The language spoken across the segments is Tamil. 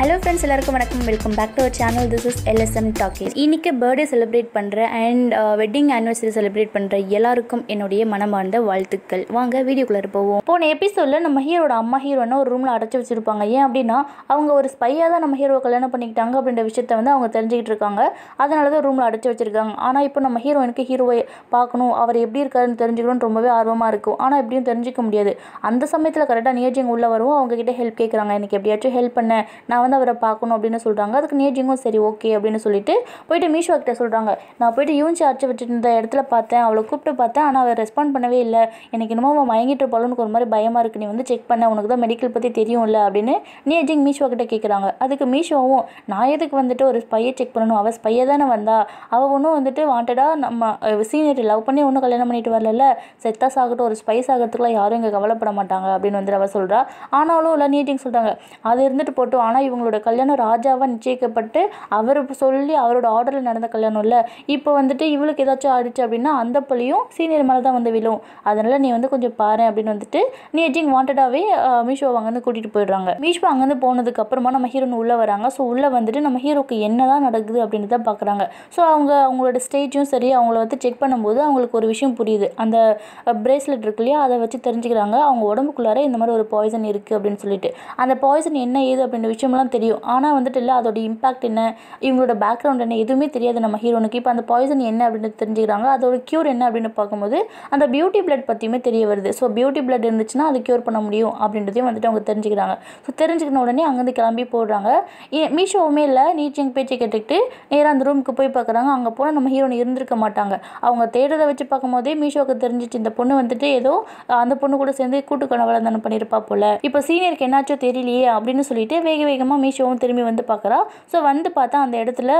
ஹலோ ஃப்ரெண்ட்ஸ் எல்லாருக்கும் வணக்கம் welcome back to our channel this is LSM Talkies இன்றைக்கி பர்த்டே செலிப்ரேட் பண்ணுற அண்ட் வெட்டிங் ஆனிவர்சரி செலிப்ரேட் பண்ணுற எல்லாருக்கும் என்னுடைய மனமார்ந்த வாழ்த்துக்கள் வாங்க வீடியோக்குள்ளே போவோம் போன எபிசோடில் நம்ம ஹீரோட அம்மா ஹீரோனா ஒரு ரூமில் அடைச்சி வச்சுருப்பாங்க ஏன் அப்படின்னா அவங்க ஒரு ஸ்பையாக தான் நம்ம ஹீரோவை கல்யாணம் பண்ணிக்கிட்டாங்க அப்படின்ற விஷயத்த வந்து அவங்க தெரிஞ்சுக்கிட்டு இருக்காங்க அதனால தான் ரூமில் அடைச்சி வச்சுருக்காங்க ஆனால் இப்போ நம்ம ஹீரோயினுக்கு ஹீரோவை பார்க்கணும் அவர் எப்படி இருக்காருன்னு தெரிஞ்சுக்கணும்னு ரொம்பவே ஆர்வமாக இருக்கும் ஆனால் எப்படியும் தெரிஞ்சிக்க முடியாது அந்த சமயத்தில் கரெக்டாக நியோஜியம் உள்ளே வருவோம் கிட்ட ஹெல்ப் கேட்குறாங்க எனக்கு எப்படியாச்சும் ஹெல்ப் பண்ண நான் வந்து அவரை பார்க்கணும் அப்படின்னு சொல்கிறாங்க அதுக்கு நேஜிங்கும் சரி ஓகே அப்படின்னு சொல்லிட்டு போயிட்டு மீஷோ கிட்ட சொல்கிறாங்க நான் போயிட்டு யூஞ்சி வச்சுட்டு இருந்த இடத்துல பார்த்தேன் அவளை கூப்பிட்டு பார்த்தேன் ஆனால் அவர் ரெஸ்பாண்ட் பண்ணவே இல்லை எனக்கு என்னமோ அவன் மயங்கிட்டு போலனுக்கு ஒரு மாதிரி பயமாக இருக்குது நீ வந்து செக் பண்ண உனக்கு தான் மெடிக்கல் பற்றி தெரியும் இல்லை அப்படின்னு நேஜிங் மீஷோ கிட்ட கேட்குறாங்க அதுக்கு மீஷோவும் நான் எதுக்கு வந்துட்டு ஒரு ஸ்பையை செக் பண்ணணும் அவள் ஸ்பையை தானே வந்தா அவள் ஒன்றும் வந்துட்டு வாண்டடாக நம்ம சீனியர் லவ் பண்ணி ஒன்றும் கல்யாணம் பண்ணிட்டு வரல செத்தா சாகட்டும் ஒரு ஸ்பைஸ் ஆகிறதுக்குலாம் யாரும் இங்கே கவலைப்பட மாட்டாங்க அப்படின்னு வந்துட்டு அவள் சொல்கிறா ஆனாலும் இல்லை நீட்டிங் சொல்கிறாங்க அது இருந்துட்டு போட்டோம் ஆனால் இவங்க இவங்களோட கல்யாணம் ராஜாவாக நிச்சயிக்கப்பட்டு அவர் சொல்லி அவரோட ஆர்டரில் நடந்த கல்யாணம் இல்லை இப்போ வந்துட்டு இவளுக்கு ஏதாச்சும் ஆடிச்சு அப்படின்னா அந்த பள்ளியும் சீனியர் மேலே தான் வந்து விழும் அதனால் நீ வந்து கொஞ்சம் பாரு அப்படின்னு வந்துட்டு நீ எஜிங் வாண்டடாகவே மீஷோ அங்கேருந்து கூட்டிகிட்டு போயிடுறாங்க மீஷோ அங்கேருந்து போனதுக்கப்புறமா நம்ம ஹீரோன்னு உள்ளே வராங்க ஸோ உள்ளே வந்துட்டு நம்ம ஹீரோக்கு என்ன தான் நடக்குது அப்படின்னு தான் பார்க்குறாங்க ஸோ அவங்க அவங்களோட ஸ்டேஜும் சரி அவங்கள வந்து செக் பண்ணும்போது அவங்களுக்கு ஒரு விஷயம் புரியுது அந்த பிரேஸ்லெட் இருக்கு இல்லையா அதை வச்சு தெரிஞ்சுக்கிறாங்க அவங்க உடம்புக்குள்ளார இந்த மாதிரி ஒரு பாய்சன் இருக்குது அப்படின்னு சொல்லிட்டு அந்த பாய்சன் என்ன ஏது அப்படின்ற விஷயம்லாம் தான் தெரியும் ஆனால் வந்துட்டு இல்லை அதோட இம்பாக்ட் என்ன இவங்களோட பேக்ரவுண்ட் என்ன எதுவுமே தெரியாது நம்ம ஹீரோனுக்கு இப்போ அந்த பாய்சன் என்ன அப்படின்னு தெரிஞ்சுக்கிறாங்க அதோட க்யூர் என்ன அப்படின்னு பார்க்கும்போது அந்த பியூட்டி பிளட் பற்றியுமே தெரிய வருது ஸோ பியூட்டி பிளட் இருந்துச்சுன்னா அது க்யூர் பண்ண முடியும் அப்படின்றதையும் வந்துட்டு அவங்க தெரிஞ்சுக்கிறாங்க ஸோ தெரிஞ்சுக்கின உடனே அங்கேருந்து கிளம்பி போடுறாங்க மீஷோவுமே இல்லை நீச்சிங் பேச்சை கேட்டுக்கிட்டு நேராக அந்த ரூமுக்கு போய் பார்க்குறாங்க அங்கே போனால் நம்ம ஹீரோனு இருந்திருக்க மாட்டாங்க அவங்க தேடுறதை வச்சு பார்க்கும்போதே மீஷோவுக்கு தெரிஞ்சிச்சு இந்த பொண்ணு வந்துட்டு ஏதோ அந்த பொண்ணு கூட சேர்ந்து கூட்டு தானே பண்ணியிருப்பா போல் இப்போ சீனியருக்கு என்னாச்சோ தெரியலையே அப்படின்னு சொல்லிட்டு வேக வேகமாக அப்புறமா மீஷோவும் திரும்பி வந்து பார்க்குறா ஸோ வந்து பார்த்தா அந்த இடத்துல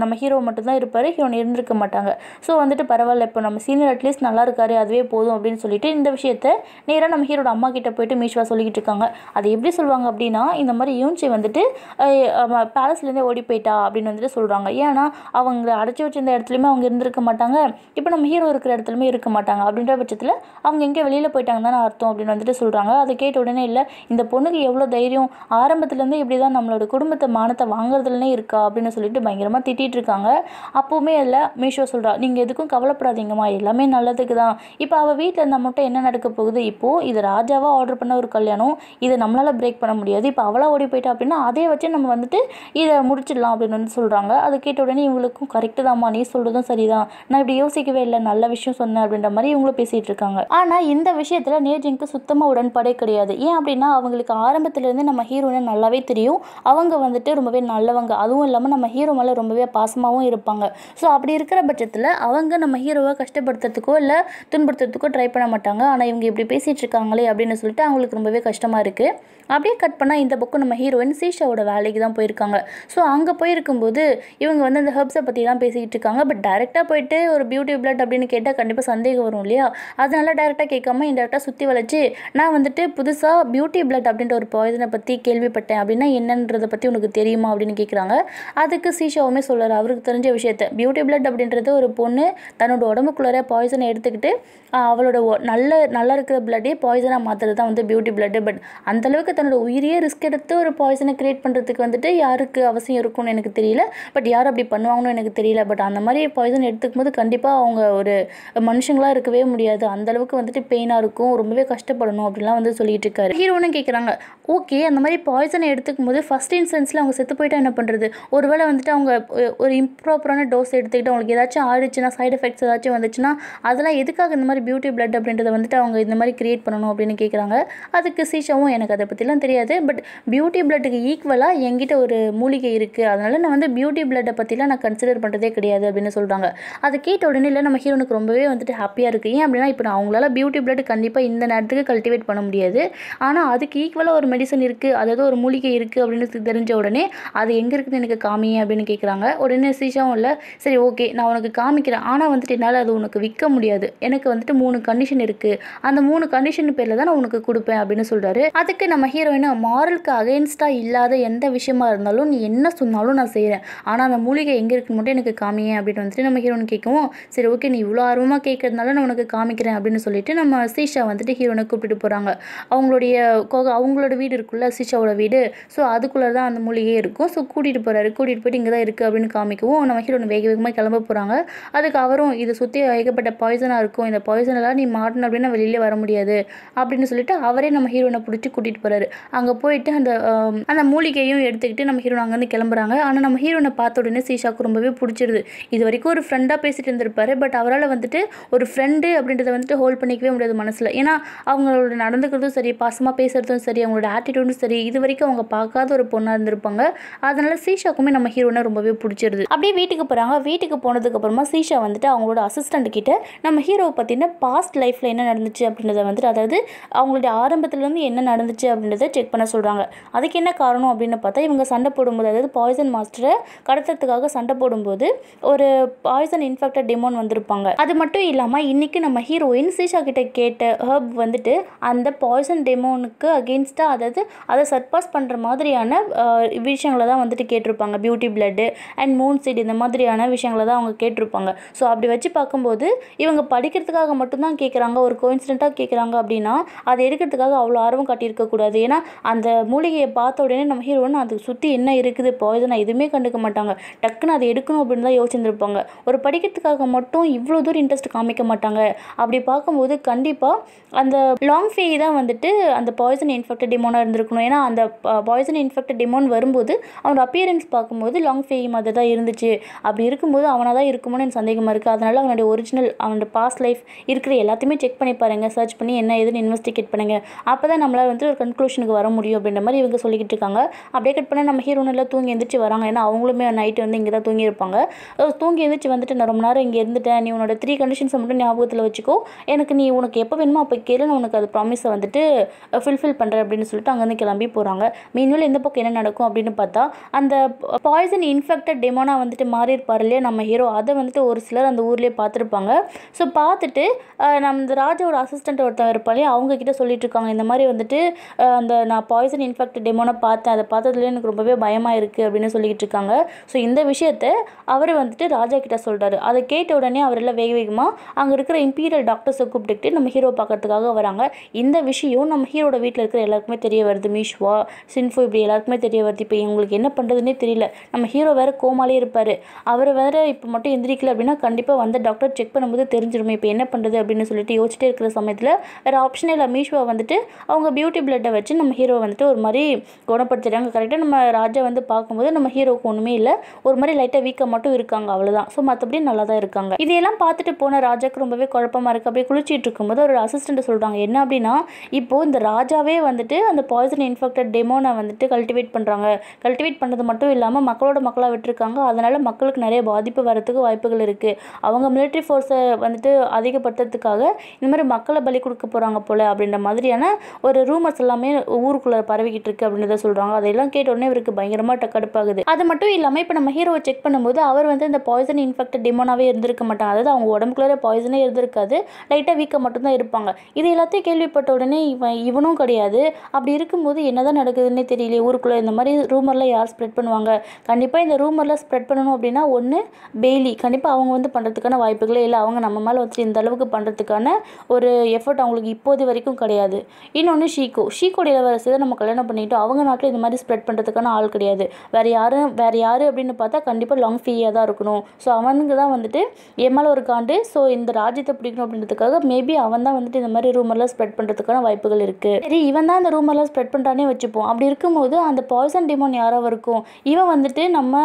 நம்ம ஹீரோ மட்டும்தான் இருப்பார் ஹீரோன் இருந்திருக்க மாட்டாங்க ஸோ வந்துட்டு பரவாயில்ல இப்போ நம்ம சீனியர் அட்லீஸ்ட் நல்லா இருக்காரு அதுவே போதும் அப்படின்னு சொல்லிட்டு இந்த விஷயத்த நேராக நம்ம ஹீரோட அம்மா கிட்டே போயிட்டு மீஷோ சொல்லிக்கிட்டு இருக்காங்க அதை எப்படி சொல்லுவாங்க அப்படின்னா இந்த மாதிரி யூன்சி வந்துட்டு பேலஸ்லேருந்தே ஓடி போயிட்டா அப்படின்னு வந்துட்டு சொல்கிறாங்க ஏன்னா அவங்க அடைச்சி வச்சிருந்த இடத்துலையுமே அவங்க இருந்திருக்க மாட்டாங்க இப்போ நம்ம ஹீரோ இருக்கிற இடத்துலையுமே இருக்க மாட்டாங்க அப்படின்ற பட்சத்தில் அவங்க எங்கே வெளியில் போயிட்டாங்க தானே அர்த்தம் அப்படின்னு வந்துட்டு சொல்கிறாங்க அதை கேட்ட உடனே இல்லை இந்த பொண்ணுக்கு எவ்வளோ தைரியம் ஆரம்பத்துலேருந்து எப்படி தான் நம்மளோட குடும்பத்தை மானத்தை வாங்குறதுலனே இருக்கா அப்படின்னு சொல்லிட்டு பயங்கரமாக திட்டிகிட்டு இருக்காங்க அப்போவுமே அதில் மீஷோ சொல்கிறா நீங்கள் எதுக்கும் கவலைப்படாதீங்கம்மா எல்லாமே நல்லதுக்கு தான் இப்போ அவள் வீட்டில் இருந்த மட்டும் என்ன நடக்க போகுது இப்போது இது ராஜாவாக ஆர்டர் பண்ண ஒரு கல்யாணம் இதை நம்மளால் பிரேக் பண்ண முடியாது இப்போ அவளாக ஓடி போயிட்டா அப்படின்னா அதே வச்சு நம்ம வந்துட்டு இதை முடிச்சிடலாம் அப்படின்னு வந்து சொல்கிறாங்க அதை கேட்ட உடனே இவங்களுக்கும் கரெக்டு தான்மா நீ சொல்கிறதும் சரிதான் நான் இப்படி யோசிக்கவே இல்லை நல்ல விஷயம் சொன்னேன் அப்படின்ற மாதிரி இவங்களும் பேசிகிட்டு இருக்காங்க ஆனால் இந்த விஷயத்தில் நேர்ஜிங்க்கு சுத்தமாக உடன்பாடே கிடையாது ஏன் அப்படின்னா அவங்களுக்கு ஆரம்பத்துலேருந்து நம்ம ஹீரோயினை நல்லாவே தெரியும் தெரியும் அவங்க வந்துட்டு ரொம்பவே நல்லவங்க அதுவும் இல்லாமல் நம்ம ஹீரோ மேலே ரொம்பவே பாசமாகவும் இருப்பாங்க ஸோ அப்படி இருக்கிற பட்சத்தில் அவங்க நம்ம ஹீரோவை கஷ்டப்படுத்துறதுக்கோ இல்லை துன்படுத்துறதுக்கோ ட்ரை பண்ண மாட்டாங்க ஆனால் இவங்க இப்படி பேசிகிட்டு இருக்காங்களே அப்படின்னு சொல்லிட்டு அவங்களுக்கு ரொம்பவே கஷ்டமாக இருக்குது அப்படியே கட் பண்ணால் இந்த பக்கம் நம்ம ஹீரோயின் சீஷாவோட வேலைக்கு தான் போயிருக்காங்க ஸோ அங்கே போயிருக்கும்போது இவங்க வந்து அந்த ஹெர்ப்ஸை பற்றிலாம் பேசிக்கிட்டு இருக்காங்க பட் டேரெக்டாக போயிட்டு ஒரு பியூட்டி பிளட் அப்படின்னு கேட்டால் கண்டிப்பாக சந்தேகம் வரும் இல்லையா அதனால டேரெக்டாக கேட்காம இன்டெரக்டாக சுற்றி வளைச்சி நான் வந்துட்டு புதுசாக பியூட்டி பிளட் அப்படின்ற ஒரு பாய்சனை பற்றி கேள்விப்பட்டேன் அப்படின்னா என்னன்றதை பற்றி உனக்கு தெரியுமா அப்படின்னு கேட்குறாங்க அதுக்கு சீஷாவுமே சொல்கிறார் அவருக்கு தெரிஞ்ச விஷயத்த பியூட்டி பிளட் அப்படின்றது ஒரு பொண்ணு தன்னோட உடம்புக்குள்ளார பாய்சனை எடுத்துக்கிட்டு அவளோட நல்ல நல்லா இருக்கிற பிளட்டே பாய்சனாக மாற்றுறது தான் வந்து பியூட்டி பிளட்டு பட் அந்தளவுக்கு தன்னோட உயிரியே ரிஸ்க் எடுத்து ஒரு பாய்சனை க்ரியேட் பண்ணுறதுக்கு வந்துட்டு யாருக்கு அவசியம் இருக்கும்னு எனக்கு தெரியல பட் யார் அப்படி பண்ணுவாங்கன்னு எனக்கு தெரியல பட் அந்த மாதிரி பாய்சன் எடுத்துக்கும் போது கண்டிப்பாக அவங்க ஒரு மனுஷங்களாக இருக்கவே முடியாது அந்தளவுக்கு வந்துட்டு பெயினாக இருக்கும் ரொம்பவே கஷ்டப்படணும் அப்படின்லாம் வந்து சொல்லிட்டு இருக்காரு ஹீரோனும் கேட்குறாங்க ஓகே அந்த மாதிரி பாய்சனை எடுத்துக்கும் போது ஃபஸ்ட் இன்சன்ஸில் அவங்க செத்து போயிட்டால் என்ன பண்ணுறது ஒருவேளை வந்துட்டு அவங்க ஒரு இம்ப்ராப்பரான டோஸ் எடுத்துக்கிட்டு அவங்களுக்கு ஏதாச்சும் ஆயிடுச்சுன்னா சைடு எஃபெக்ட்ஸ் ஏதாச்சும் வந்துச்சுன்னா அதெல்லாம் எதுக்காக இந்த மாதிரி பியூட்டி பிளட் அப்படின்றத வந்துட்டு அவங்க இந்த மாதிரி கிரியேட் பண்ணணும் அப்படின்னு கேட்குறாங்க அதுக்கு சீஷாவும் எனக்கு அதை பற்றிலாம் தெரியாது பட் பியூட்டி பிளட்டுக்கு ஈக்குவலாக என்கிட்ட ஒரு மூலிகை இருக்குது அதனால் நான் வந்து பியூட்டி பிளட்டை பற்றிலாம் நான் கன்சிடர் பண்ணுறதே கிடையாது அப்படின்னு சொல்கிறாங்க அதை கேட்ட உடனே இல்லை நம்ம ஹீரோனுக்கு ரொம்பவே வந்துட்டு ஹாப்பியாக இருக்குது ஏன் அப்படின்னா இப்போ அவங்களால பியூட்டி பிளட் கண்டிப்பாக இந்த நேரத்துக்கு கல்டிவேட் பண்ண முடியாது ஆனால் அதுக்கு ஈக்குவலாக ஒரு மெடிசன் இருக்குது அதாவது ஒரு மூலிகை இருக்குது இருக்குது அப்படின்னு தெரிஞ்ச உடனே அது எங்கே இருக்குதுன்னு எனக்கு காமி அப்படின்னு கேட்குறாங்க உடனே சீஷாவும் இல்லை சரி ஓகே நான் உனக்கு காமிக்கிறேன் ஆனால் வந்துட்டு என்னால் அது உனக்கு விற்க முடியாது எனக்கு வந்துட்டு மூணு கண்டிஷன் இருக்குது அந்த மூணு கண்டிஷன் பேரில் தான் நான் உனக்கு கொடுப்பேன் அப்படின்னு சொல்கிறாரு அதுக்கு நம்ம ஹீரோயினா மாரலுக்கு அகேன்ஸ்டாக இல்லாத எந்த விஷயமா இருந்தாலும் நீ என்ன சொன்னாலும் நான் செய்கிறேன் ஆனால் அந்த மூலிகை எங்கே இருக்குன்னு மட்டும் எனக்கு காமியே அப்படின்னு வந்துட்டு நம்ம ஹீரோனு கேட்கவும் சரி ஓகே நீ இவ்வளோ ஆர்வமாக கேட்கறதுனால நான் உனக்கு காமிக்கிறேன் அப்படின்னு சொல்லிட்டு நம்ம சீஷா வந்துட்டு ஹீரோனை கூப்பிட்டு போகிறாங்க அவங்களுடைய அவங்களோட வீடு இருக்குல்ல சீஷாவோட வீடு ஸோ அதுக்குள்ளே தான் அந்த மூலிகை இருக்கும் ஸோ கூட்டிகிட்டு போகிறாரு கூட்டிகிட்டு போயிட்டு இங்கே தான் இருக்குது அப்படின்னு காமிக்கவும் நம்ம ஒன்று வேக வேகமாக கிளம்ப போகிறாங்க அதுக்கு அவரும் இது சுற்றி ஏகப்பட்ட பாய்சனாக இருக்கும் இந்த பாய்சனெல்லாம் நீ மாட்டணும் அப்படின்னா வெளியில் வர முடியாது அப்படின்னு சொல்லிட்டு அவரே நம்ம ஹீரோனை பிடிச்சி கூட்டிகிட்டு போகிறாரு அங்கே போயிட்டு அந்த அந்த மூலிகையும் எடுத்துக்கிட்டு நம்ம ஹீரோனை அங்கேருந்து கிளம்புறாங்க ஆனால் நம்ம ஹீரோனை பார்த்த உடனே சீஷாக்கு ரொம்பவே பிடிச்சிருது இது வரைக்கும் ஒரு ஃப்ரெண்டாக பேசிகிட்டு இருந்திருப்பாரு பட் அவரால் வந்துட்டு ஒரு ஃப்ரெண்டு அப்படின்றத வந்துட்டு ஹோல்ட் பண்ணிக்கவே முடியாது மனசில் ஏன்னா அவங்களோட நடந்துக்கிறதும் சரி பாசமாக பேசுகிறதும் சரி அவங்களோட ஆட்டிடியூடும் சரி இது வரைக்கும் அவங்க பார்க்க பார்க்காத ஒரு பொண்ணாக இருந்திருப்பாங்க அதனால சீஷாக்குமே நம்ம ஹீரோனை ரொம்பவே பிடிச்சிருது அப்படியே வீட்டுக்கு போகிறாங்க வீட்டுக்கு போனதுக்கு அப்புறமா சீஷா வந்துட்டு அவங்களோட அசிஸ்டண்ட் கிட்ட நம்ம ஹீரோவை பார்த்தீங்கன்னா பாஸ்ட் லைஃப்பில் என்ன நடந்துச்சு அப்படின்றத வந்துட்டு அதாவது அவங்களுடைய ஆரம்பத்துலேருந்து என்ன நடந்துச்சு அப்படின்றத செக் பண்ண சொல்கிறாங்க அதுக்கு என்ன காரணம் அப்படின்னு பார்த்தா இவங்க சண்டை போடும்போது அதாவது பாய்சன் மாஸ்டரை கடத்துறதுக்காக சண்டை போடும்போது ஒரு பாய்சன் இன்ஃபெக்டட் டிமோன் வந்திருப்பாங்க அது மட்டும் இல்லாமல் இன்றைக்கி நம்ம ஹீரோயின் சீஷா கிட்ட கேட்ட ஹர்ப் வந்துட்டு அந்த பாய்சன் டெமோனுக்கு அகேன்ஸ்டாக அதாவது அதை சர்பாஸ் பண்ணுற மாதிரி மாதிரியான விஷயங்களை தான் வந்துட்டு கேட்டிருப்பாங்க beauty blood and moon seat இந்த மாதிரியான விஷயங்களை தான் அவங்க கேட்டிருப்பாங்க ஸோ அப்படி வச்சு பார்க்கும்போது இவங்க படிக்கிறதுக்காக மட்டும்தான் கேட்குறாங்க ஒரு கோயின்சிடெண்ட்டாக கேட்குறாங்க அப்படின்னா அதை எடுக்கிறதுக்காக அவ்வளோ ஆர்வம் காட்டியிருக்கக்கூடாது ஏன்னா அந்த மூலிகையை பார்த்த உடனே நம்ம ஹீரோன்னு அதுக்கு சுற்றி என்ன இருக்குது பாய்சனாக எதுவுமே கண்டுக்க மாட்டாங்க டக்குன்னு அதை எடுக்கணும் அப்படின்னு தான் யோசிச்சுருப்பாங்க ஒரு படிக்கிறதுக்காக மட்டும் இவ்வளோ தூரம் இன்ட்ரெஸ்ட் காமிக்க மாட்டாங்க அப்படி பார்க்கும்போது கண்டிப்பாக அந்த லாங் ஃபீ தான் வந்துட்டு அந்த பாய்சன் இன்ஃபெக்டட் டிமோனாக இருந்திருக்கணும் ஏன்னா அந்த பாய்சன் பர்சன் இன்ஃபெக்டட் டிமோன் வரும்போது அவனோட அப்பியரன்ஸ் பார்க்கும்போது லாங் ஃபேம் மாதிரி தான் இருந்துச்சு அப்படி இருக்கும்போது அவனாக தான் இருக்குமோனு எனக்கு சந்தேகமாக இருக்குது அதனால் அவனுடைய ஒரிஜினல் அவனோட பாஸ்ட் லைஃப் இருக்கிற எல்லாத்தையுமே செக் பண்ணி பாருங்கள் சர்ச் பண்ணி என்ன ஏதுன்னு இன்வெஸ்டிகேட் பண்ணுங்கள் அப்போ தான் நம்மளால் வந்துட்டு ஒரு கன்க்ளூஷனுக்கு வர முடியும் அப்படின்ற மாதிரி இவங்க சொல்லிக்கிட்டு இருக்காங்க அப்படியே கட் பண்ணால் நம்ம ஹீரோனில் தூங்கி எந்திரிச்சு வராங்க ஏன்னா அவங்களுமே நைட்டு வந்து இங்கே தான் தூங்கியிருப்பாங்க தூங்கி எந்திரிச்சு வந்துட்டு நான் ரொம்ப நேரம் இங்கே இருந்துட்டேன் நீ உனோட த்ரீ கண்டிஷன்ஸை மட்டும் ஞாபகத்தில் வச்சுக்கோ எனக்கு நீ உனக்கு எப்போ வேணுமோ அப்போ கேளு உனக்கு அது ப்ராமிஸை வந்துட்டு ஃபில்ஃபில் பண்ணுற அப்படின்னு சொல்லிட்டு அங்கேருந்து கிளம்பி போகிறாங்க மீன் அதனால் இந்த பக்கம் என்ன நடக்கும் அப்படின்னு பார்த்தா அந்த பாய்சன் இன்ஃபெக்டட் டெமோனா வந்துட்டு மாறி இருப்பார் இல்லையா நம்ம ஹீரோ அதை வந்துட்டு ஒரு சிலர் அந்த ஊர்லேயே பார்த்துருப்பாங்க ஸோ பார்த்துட்டு நம்ம ராஜாவோட அசிஸ்டண்ட் ஒருத்தன் அவங்க கிட்ட சொல்லிட்டு இருக்காங்க இந்த மாதிரி வந்துட்டு அந்த நான் பாய்சன் இன்ஃபெக்டட் டெமோனா பார்த்தேன் அதை பார்த்ததுலேயே எனக்கு ரொம்பவே பயமாக இருக்குது அப்படின்னு சொல்லிட்டு இருக்காங்க ஸோ இந்த விஷயத்தை அவர் வந்துட்டு ராஜா கிட்ட சொல்கிறாரு அதை கேட்ட உடனே அவரெல்லாம் வேக வேகமாக அங்கே இருக்கிற இம்பீரியல் டாக்டர்ஸை கூப்பிட்டுக்கிட்டு நம்ம ஹீரோ பார்க்கறதுக்காக வராங்க இந்த விஷயம் நம்ம ஹீரோட வீட்டில் இருக்கிற எல்லாருக்குமே தெரிய வருது மீஷ்வா சின்ஃபு இப்படி எல்லாருக்குமே தெரிய வருது இப்போ இவங்களுக்கு என்ன பண்ணுறதுனே தெரியல நம்ம ஹீரோ வேறு கோமாலே இருப்பார் அவர் வேறு இப்போ மட்டும் எந்திரிக்கல அப்படின்னா கண்டிப்பாக வந்து டாக்டர் செக் பண்ணும்போது தெரிஞ்சிடும் இப்போ என்ன பண்ணுறது அப்படின்னு சொல்லிட்டு யோசிச்சிட்டே இருக்கிற சமயத்தில் வேறு ஆப்ஷனே இல்லை மீஷோ வந்துட்டு அவங்க பியூட்டி பிளட்டை வச்சு நம்ம ஹீரோ வந்துட்டு ஒரு மாதிரி குணப்படுத்திடுறாங்க கரெக்டாக நம்ம ராஜா வந்து பார்க்கும்போது நம்ம ஹீரோவுக்கு ஒன்றுமே இல்லை ஒரு மாதிரி லைட்டாக வீக்கம் மட்டும் இருக்காங்க அவ்வளோதான் ஸோ மற்றபடி நல்லா தான் இருக்காங்க இதையெல்லாம் பார்த்துட்டு போன ராஜாக்கு ரொம்பவே குழப்பமாக இருக்குது அப்படியே குளிச்சிட்டு இருக்கும்போது ஒரு அசிஸ்டண்ட்டை சொல்கிறாங்க என்ன அப்படின்னா இப்போது இந்த ராஜாவே வந்துட்டு அந்த பாய்சன் இன்ஃபெக்டட் டெமோனை வந்துட்டு வந்துட்டு கல்டிவேட் பண்ணுறாங்க கல்டிவேட் பண்ணது மட்டும் இல்லாமல் மக்களோட மக்களாக விட்டுருக்காங்க அதனால் மக்களுக்கு நிறைய பாதிப்பு வரத்துக்கு வாய்ப்புகள் இருக்குது அவங்க மிலிட்ரி ஃபோர்ஸை வந்துட்டு அதிகப்படுத்துறதுக்காக இந்த மாதிரி மக்களை பலி கொடுக்க போகிறாங்க போல் அப்படின்ற மாதிரியான ஒரு ரூமர்ஸ் எல்லாமே ஊருக்குள்ளே பரவிக்கிட்டு இருக்குது அப்படின்றத சொல்கிறாங்க அதையெல்லாம் கேட்ட உடனே இவருக்கு பயங்கரமாக டக்கடுப்பாகுது அது மட்டும் இல்லாமல் இப்போ நம்ம ஹீரோவை செக் பண்ணும்போது அவர் வந்து இந்த பாய்சன் இன்ஃபெக்டட் டிமோனாகவே இருந்திருக்க மாட்டாங்க அதாவது அவங்க உடம்புக்குள்ளே பாய்சனே இருந்திருக்காது லைட்டாக வீக்கம் மட்டும்தான் இருப்பாங்க இது எல்லாத்தையும் கேள்விப்பட்ட உடனே இவன் இவனும் கிடையாது அப்படி இருக்கும்போது என்னதான் நடக்குதுன்னே தெரியும் வெளியிலே ஊருக்குள்ளே இந்த மாதிரி ரூமரில் யார் ஸ்ப்ரெட் பண்ணுவாங்க கண்டிப்பாக இந்த ரூமரில் ஸ்ப்ரெட் பண்ணணும் அப்படின்னா ஒன்று பெய்லி கண்டிப்பாக அவங்க வந்து பண்ணுறதுக்கான வாய்ப்புகளே இல்லை அவங்க நம்ம மேலே வந்துட்டு இந்த அளவுக்கு பண்ணுறதுக்கான ஒரு எஃபர்ட் அவங்களுக்கு இப்போது வரைக்கும் கிடையாது இன்னொன்று ஷீகோ ஷீகோட இளவரசி நம்ம கல்யாணம் பண்ணிவிட்டு அவங்க நாட்டில் இந்த மாதிரி ஸ்ப்ரெட் பண்ணுறதுக்கான ஆள் கிடையாது வேறு யாரும் வேறு யார் அப்படின்னு பார்த்தா கண்டிப்பாக லாங் ஃபீயாக தான் இருக்கணும் ஸோ அவனுக்கு தான் வந்துட்டு என் மேலே ஒரு காண்டு ஸோ இந்த ராஜ்யத்தை பிடிக்கணும் அப்படின்றதுக்காக மேபி அவன் தான் வந்துட்டு இந்த மாதிரி ரூமர்லாம் ஸ்ப்ரெட் பண்ணுறதுக்கான வாய்ப்புகள் இருக்குது சரி இவன் தான் இந்த ரூமர்லாம் ஸ்ப்ரெட் பண்ணுறானே வச்சுப்போம் அப்படி இருக்கும் போது அந்த பாய்சன் டிமோன் யாரோ இருக்கும் இவன் வந்துட்டு நம்ம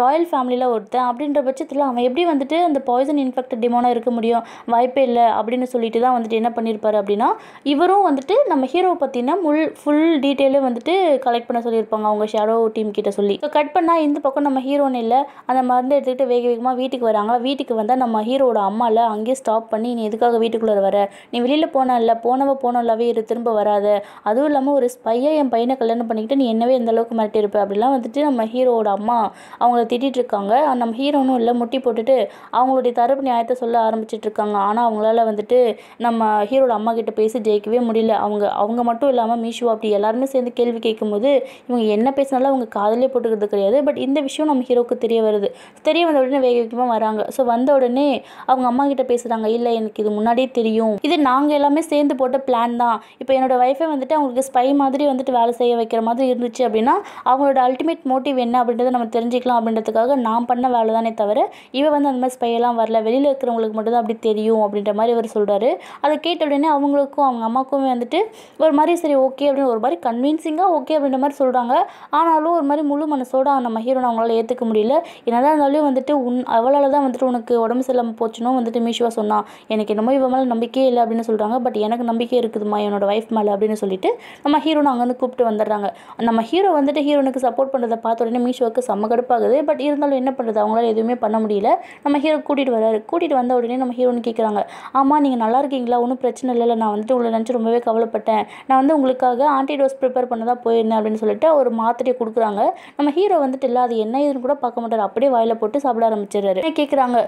ராயல் ஃபேமிலியில் ஒருத்தன் அப்படின்ற பட்சத்தில் அவன் எப்படி வந்துட்டு அந்த பாய்சன் இன்ஃபெக்டட் டிமோனாக இருக்க முடியும் வாய்ப்பே இல்லை அப்படின்னு சொல்லிட்டு தான் வந்துட்டு என்ன பண்ணியிருப்பார் அப்படின்னா இவரும் வந்துட்டு நம்ம ஹீரோவை பற்றினா முள் ஃபுல் டீட்டெயிலும் வந்துட்டு கலெக்ட் பண்ண சொல்லியிருப்பாங்க அவங்க ஷேடோ டீம் கிட்ட சொல்லி இப்போ கட் பண்ணால் இந்த பக்கம் நம்ம ஹீரோன்னு இல்லை அந்த மருந்து எடுத்துக்கிட்டு வேக வேகமாக வீட்டுக்கு வராங்க வீட்டுக்கு வந்தால் நம்ம ஹீரோட அம்மாவில் அங்கேயே ஸ்டாப் பண்ணி நீ எதுக்காக வீட்டுக்குள்ளே வர நீ வெளியில் போனால் இல்லை போனவ போனவளாவே இரு திரும்ப வராது அதுவும் இல்லாமல் ஒரு ஸ்பையை என் பையனை கல்யாணம் பண்ணி பண்ணிக்கிட்டு நீ என்னவே எந்த அளவுக்கு மிரட்டி இருப்ப அப்படிலாம் வந்துட்டு நம்ம ஹீரோவோட அம்மா அவங்கள திட்டிகிட்டு இருக்காங்க நம்ம ஹீரோனும் இல்லை முட்டி போட்டுட்டு அவங்களுடைய தரப்பு நியாயத்தை சொல்ல ஆரம்பிச்சுட்டு இருக்காங்க ஆனால் அவங்களால வந்துட்டு நம்ம ஹீரோட அம்மா கிட்ட பேசி ஜெயிக்கவே முடியல அவங்க அவங்க மட்டும் இல்லாமல் மீஷோ அப்படி எல்லாருமே சேர்ந்து கேள்வி கேட்கும்போது இவங்க என்ன பேசினாலும் அவங்க காதலே போட்டுக்கிறது கிடையாது பட் இந்த விஷயம் நம்ம ஹீரோக்கு தெரிய வருது தெரிய வந்த உடனே வேக வேகமாக வராங்க ஸோ வந்த உடனே அவங்க அம்மா கிட்ட பேசுகிறாங்க இல்லை எனக்கு இது முன்னாடியே தெரியும் இது நாங்கள் எல்லாமே சேர்ந்து போட்ட பிளான் தான் இப்போ என்னோட ஒய்ஃபை வந்துட்டு அவங்களுக்கு ஸ்பை மாதிரி வந்துட்டு வேலை செய்ய வைக்கிற மாதிரி இருந்துச்சு அப்படின்னா அவங்களோட அல்டிமேட் மோட்டிவ் என்ன அப்படின்றத நம்ம தெரிஞ்சுக்கலாம் அப்படின்றதுக்காக நான் பண்ண வேலை தானே தவிர இவன் வந்து அந்த மாதிரி ஸ்பையெல்லாம் வரல வெளியில் இருக்கிறவங்களுக்கு மட்டும்தான் அப்படி தெரியும் அப்படின்ற மாதிரி அவர் சொல்கிறாரு அதை கேட்ட உடனே அவங்களுக்கும் அவங்க அம்மாவுக்குமே வந்துட்டு ஒரு மாதிரி சரி ஓகே அப்படின்னு ஒரு மாதிரி கன்வின்சிங்காக ஓகே அப்படின்ற மாதிரி சொல்கிறாங்க ஆனாலும் ஒரு மாதிரி முழு மனசோட அந்த ஹீரோனை அவங்களால ஏற்றுக்க முடியல என்னதான் இருந்தாலும் வந்துட்டு உன் அவளால் தான் வந்துட்டு உனக்கு உடம்பு சரியில்லாமல் போச்சுன்னு வந்துட்டு மீஷுவாக சொன்னான் எனக்கு என்னமோ இவன் மேலே நம்பிக்கையே இல்லை அப்படின்னு சொல்கிறாங்க பட் எனக்கு நம்பிக்கை இருக்குதுமா என்னோட ஒய்ஃப் மேலே அப்படின்னு சொல்லிட்டு நம்ம ஹீரோனை அங்கேருந்து கூப்பிட்டு வந்துடுறாங்க நம்ம ஹீரோ வந்துட்டு ஹீரோனுக்கு சப்போர்ட் பண்ணுறதை பார்த்த உடனே மீஷோவுக்கு செம்ம கடுப்பாகுது பட் இருந்தாலும் என்ன பண்ணுறது அவங்களால எதுவுமே பண்ண முடியல நம்ம ஹீரோ கூட்டிகிட்டு வராரு கூட்டிகிட்டு வந்த உடனே நம்ம ஹீரோனு கேட்குறாங்க ஆமாம் நீங்கள் நல்லா இருக்கீங்களா ஒன்றும் பிரச்சனை இல்லை நான் வந்துட்டு உங்களை நினச்சி ரொம்பவே கவலைப்பட்டேன் நான் வந்து உங்களுக்காக டோஸ் ப்ரிப்பேர் பண்ண தான் போயிருந்தேன் அப்படின்னு சொல்லிட்டு ஒரு மாத்திரையை கொடுக்குறாங்க நம்ம ஹீரோ வந்துட்டு இல்லை அது என்ன இதுன்னு கூட பார்க்க மாட்டார் அப்படியே வாயில் போட்டு சாப்பிட ஆரம்பிச்சிடுறாரு கேட்குறாங்க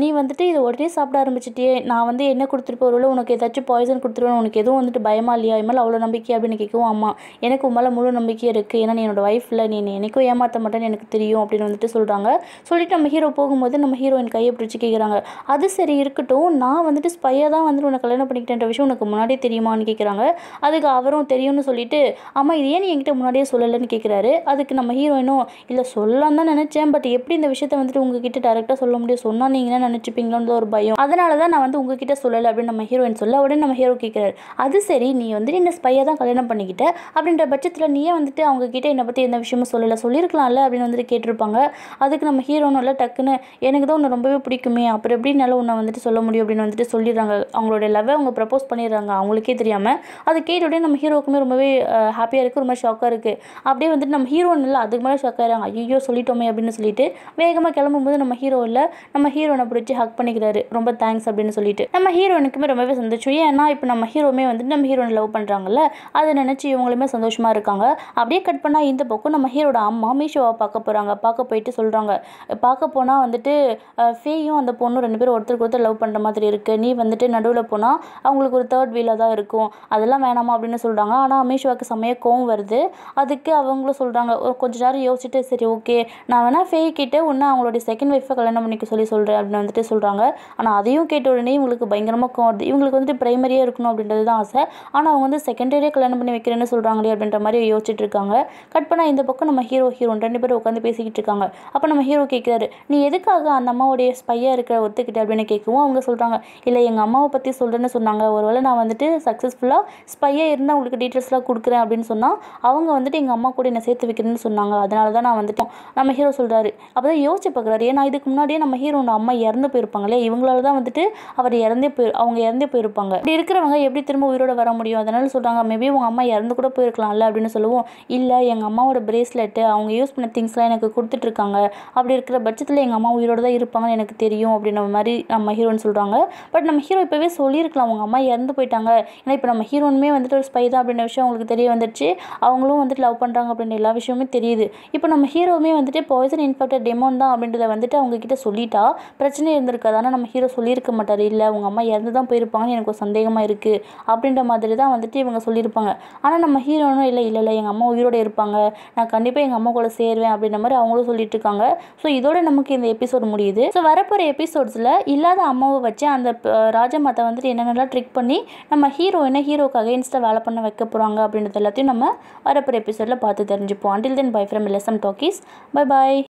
நீ வந்துட்டு இது உடனே சாப்பிட ஆரம்பிச்சிட்டியே நான் வந்து என்ன கொடுத்துட்டு போகிறோம் உனக்கு ஏதாச்சும் பாய்சன் கொடுத்துருவேன் உனக்கு எதுவும் வந்துட்டு பயமா இல்லையா இது அவ்வளோ நம்பிக்கை அப்படின்னு கேட்கவும் ஆமாம் எனக்கு உமால முழு அவ்வளோ நம்பிக்கை இருக்குது ஏன்னா நீ என்னோடய ஒய்ஃபில் நீ எனக்கும் ஏமாற்ற மாட்டேன்னு எனக்கு தெரியும் அப்படின்னு வந்துட்டு சொல்கிறாங்க சொல்லிட்டு நம்ம ஹீரோ போகும்போது நம்ம ஹீரோயின் கையை பிடிச்சி கேட்குறாங்க அது சரி இருக்கட்டும் நான் வந்துட்டு ஸ்பையாக தான் வந்துட்டு உனக்கு கல்யாணம் பண்ணிக்கிட்டேன்ற விஷயம் உனக்கு முன்னாடியே தெரியுமான்னு கேட்குறாங்க அதுக்கு அவரும் தெரியும்னு சொல்லிட்டு ஆமாம் இது ஏன் என்கிட்ட முன்னாடியே சொல்லலைன்னு கேட்குறாரு அதுக்கு நம்ம ஹீரோயினும் இல்லை சொல்லலாம் தான் நினச்சேன் பட் எப்படி இந்த விஷயத்த வந்துட்டு உங்ககிட்ட டேரெக்டாக சொல்ல முடியும் சொன்னால் நீங்கள் நினச்சிப்பீங்களோன்ற ஒரு பயம் அதனால தான் நான் வந்து உங்ககிட்ட சொல்லலை அப்படின்னு நம்ம ஹீரோயின் சொல்ல உடனே நம்ம ஹீரோ கேட்குறாரு அது சரி நீ வந்துட்டு என்ன ஸ்பையாக தான் கல்யாணம் பண்ணிக்கிட்ட அப்படின்ற பட்சத்தில் நீ நீயே ஏன் வந்துட்டு அவங்கக்கிட்ட என்னை பற்றி எந்த விஷயமும் சொல்லலை சொல்லியிருக்கலாம்ல அப்படின்னு வந்துட்டு கேட்டிருப்பாங்க அதுக்கு நம்ம நல்லா டக்குன்னு எனக்கு தான் உன்னை ரொம்பவே பிடிக்குமே அப்புறம் எப்படினால உன்னை வந்துட்டு சொல்ல முடியும் அப்படின்னு வந்துட்டு சொல்லிடுறாங்க அவங்களோட லவ்வை அவங்க ப்ரப்போஸ் பண்ணிடுறாங்க அவங்களுக்கே தெரியாமல் அது கேட்டோடனே நம்ம ஹீரோக்குமே ரொம்பவே ஹாப்பியாக இருக்குது ரொம்ப ஷாக்காக இருக்குது அப்படியே வந்துட்டு நம்ம ஹீரோன் இல்லை அதுக்கு மேலே ஷாக் ஆகிறாங்க ஐயோ சொல்லிட்டோமே அப்படின்னு சொல்லிட்டு வேகமாக கிளம்பும்போது நம்ம ஹீரோ இல்லை நம்ம ஹீரோனை பிடிச்சி ஹக் பண்ணிக்கிறாரு ரொம்ப தேங்க்ஸ் அப்படின்னு சொல்லிட்டு நம்ம ஹீரோனுக்குமே ரொம்பவே சந்தோஷம் ஏன்னா இப்போ நம்ம ஹீரோமே வந்துட்டு நம்ம ஹீரோனை லவ் பண்ணுறாங்கல்ல அதை நினச்சி இவங்களுமே சந்தோஷமாக இருக்காங்க அப்படியே கட் பண்ணால் இந்த பக்கம் நம்ம ஹீரோட அம்மா மீஷோவை பார்க்க போகிறாங்க பார்க்க போயிட்டு சொல்கிறாங்க பார்க்க போனால் வந்துட்டு ஃபேயும் அந்த பொண்ணும் ரெண்டு பேரும் ஒருத்தருக்கு ஒருத்தர் லவ் பண்ணுற மாதிரி இருக்குது நீ வந்துட்டு நடுவில் போனால் அவங்களுக்கு ஒரு தேர்ட் வீலாக தான் இருக்கும் அதெல்லாம் வேணாமா அப்படின்னு சொல்கிறாங்க ஆனால் மீஷோவுக்கு செம்மைய கோவம் வருது அதுக்கு அவங்களும் சொல்கிறாங்க கொஞ்ச நேரம் யோசிச்சுட்டு சரி ஓகே நான் வேணால் ஃபேய் கிட்டே ஒன்று அவங்களுடைய செகண்ட் ஒய்ஃபை கல்யாணம் பண்ணிக்க சொல்லி சொல்கிறேன் அப்படின்னு வந்துட்டு சொல்கிறாங்க ஆனால் அதையும் கேட்ட உடனே இவங்களுக்கு பயங்கரமாக கோவம் வருது இவங்களுக்கு வந்துட்டு பிரைமரியாக இருக்கணும் அப்படின்றது தான் ஆசை ஆனால் அவங்க வந்து செகண்டரியே கல்யாணம் பண்ணி வைக்கிறேன்னு சொல்கிறாங்களே அப்படின்ற மாதிரி யோசிச்சுட்டு இருக்காங்க கட் பண்ணால் இந்த பக்கம் நம்ம ஹீரோ ஹீரோன் ரெண்டு பேரும் உட்காந்து பேசிக்கிட்டு இருக்காங்க அப்போ நம்ம ஹீரோ கேட்குறாரு நீ எதுக்காக அந்த அம்மாவுடைய ஸ்பையாக இருக்கிற ஒத்துக்கிட்ட அப்படின்னு கேட்கவும் அவங்க சொல்கிறாங்க இல்லை எங்கள் அம்மாவை பற்றி சொல்கிறேன்னு சொன்னாங்க ஒருவேளை நான் வந்துட்டு சக்ஸஸ்ஃபுல்லாக ஸ்பையாக இருந்தால் உங்களுக்கு டீட்டெயில்ஸ்லாம் கொடுக்குறேன் அப்படின்னு சொன்னால் அவங்க வந்துட்டு எங்கள் அம்மா கூட என்னை சேர்த்து வைக்கிறேன்னு சொன்னாங்க அதனால தான் நான் வந்துட்டோம் நம்ம ஹீரோ சொல்கிறாரு அப்போ தான் யோசிச்சு பார்க்குறாரு ஏன்னா இதுக்கு முன்னாடியே நம்ம ஹீரோட அம்மா இறந்து போயிருப்பாங்களே இவங்களால தான் வந்துட்டு அவர் இறந்தே போய் அவங்க இறந்தே போயிருப்பாங்க இப்படி இருக்கிறவங்க எப்படி திரும்ப உயிரோட வர முடியும் அதனால சொல்கிறாங்க மேபி உங்கள் அம்மா இறந்து கூட போயிருக்கலாம்ல அப்படின்னு சொல்லி சொல்லுவோம் இல்லை எங்கள் அம்மாவோட பிரேஸ்லெட்டு அவங்க யூஸ் பண்ண திங்ஸ்லாம் எனக்கு கொடுத்துட்ருக்காங்க அப்படி இருக்கிற பட்சத்தில் எங்கள் அம்மா உயிரோடு தான் இருப்பாங்கன்னு எனக்கு தெரியும் அப்படின்ற மாதிரி நம்ம ஹீரோன்னு சொல்கிறாங்க பட் நம்ம ஹீரோ இப்போவே சொல்லியிருக்கலாம் அவங்க அம்மா இறந்து போயிட்டாங்க ஏன்னா இப்போ நம்ம ஹீரோனுமே வந்துட்டு ஒரு ஸ்பை தான் அப்படின்ற விஷயம் அவங்களுக்கு தெரிய வந்துடுச்சு அவங்களும் வந்துட்டு லவ் பண்ணுறாங்க அப்படின்ற எல்லா விஷயமே தெரியுது இப்போ நம்ம ஹீரோவுமே வந்துட்டு பாய்சன் இன்ஃபெக்டட் டெமோன் தான் அப்படின்றத வந்துட்டு அவங்கக்கிட்ட சொல்லிட்டா பிரச்சனை இருந்திருக்காது ஆனால் நம்ம ஹீரோ சொல்லியிருக்க மாட்டார் இல்லை அவங்க அம்மா இறந்து தான் போயிருப்பாங்கன்னு எனக்கு ஒரு சந்தேகமாக இருக்குது அப்படின்ற மாதிரி தான் வந்துட்டு இவங்க சொல்லியிருப்பாங்க ஆனால் நம்ம ஹீரோனும் இல்லை இல்லை இல்லை எங்கள் அம்மா உயிரோடு இருப்பாங்க நான் கண்டிப்பாக எங்கள் அம்மா கூட சேருவேன் அப்படின்ற மாதிரி அவங்களும் சொல்லிட்டு இருக்காங்க ஸோ இதோட நமக்கு இந்த எபிசோட் முடியுது ஸோ வரப்போகிற எபிசோட்ஸில் இல்லாத அம்மாவை வச்சு அந்த ராஜமாதா வந்துட்டு என்னென்னலாம் ட்ரிக் பண்ணி நம்ம ஹீரோயினை ஹீரோக்கு அகேன்ஸ்டாக வேலை பண்ண வைக்க போகிறாங்க அப்படின்றது எல்லாத்தையும் நம்ம வரப்போகிற எபிசோடில் பார்த்து தெரிஞ்சுப்போம் until then bye from LSM Talkies bye bye